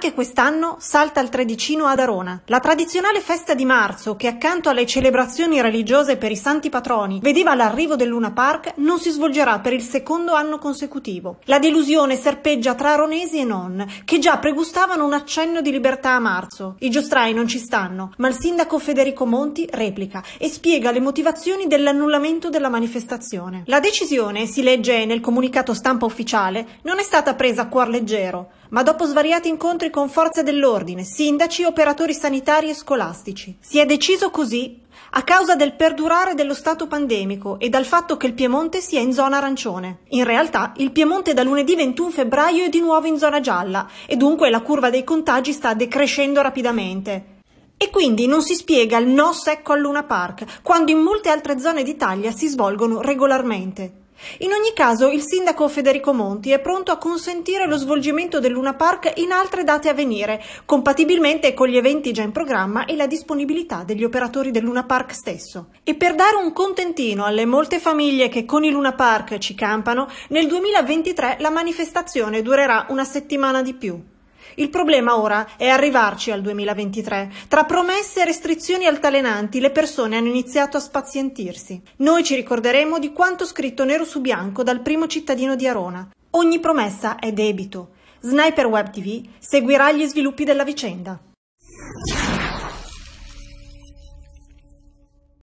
Anche quest'anno salta il tredicino ad Arona. La tradizionale festa di marzo, che accanto alle celebrazioni religiose per i santi patroni vedeva l'arrivo del Luna Park, non si svolgerà per il secondo anno consecutivo. La delusione serpeggia tra aronesi e non, che già pregustavano un accenno di libertà a marzo. I giostrai non ci stanno, ma il sindaco Federico Monti replica e spiega le motivazioni dell'annullamento della manifestazione. La decisione, si legge nel comunicato stampa ufficiale, non è stata presa a cuor leggero ma dopo svariati incontri con forze dell'ordine, sindaci, operatori sanitari e scolastici. Si è deciso così a causa del perdurare dello stato pandemico e dal fatto che il Piemonte sia in zona arancione. In realtà il Piemonte da lunedì 21 febbraio è di nuovo in zona gialla e dunque la curva dei contagi sta decrescendo rapidamente. E quindi non si spiega il no secco al Luna Park, quando in molte altre zone d'Italia si svolgono regolarmente. In ogni caso, il sindaco Federico Monti è pronto a consentire lo svolgimento del Luna Park in altre date a venire, compatibilmente con gli eventi già in programma e la disponibilità degli operatori del Luna Park stesso. E per dare un contentino alle molte famiglie che con il Luna Park ci campano, nel 2023 la manifestazione durerà una settimana di più. Il problema ora è arrivarci al 2023. Tra promesse e restrizioni altalenanti le persone hanno iniziato a spazientirsi. Noi ci ricorderemo di quanto scritto nero su bianco dal primo cittadino di Arona. Ogni promessa è debito. Sniper Web TV seguirà gli sviluppi della vicenda.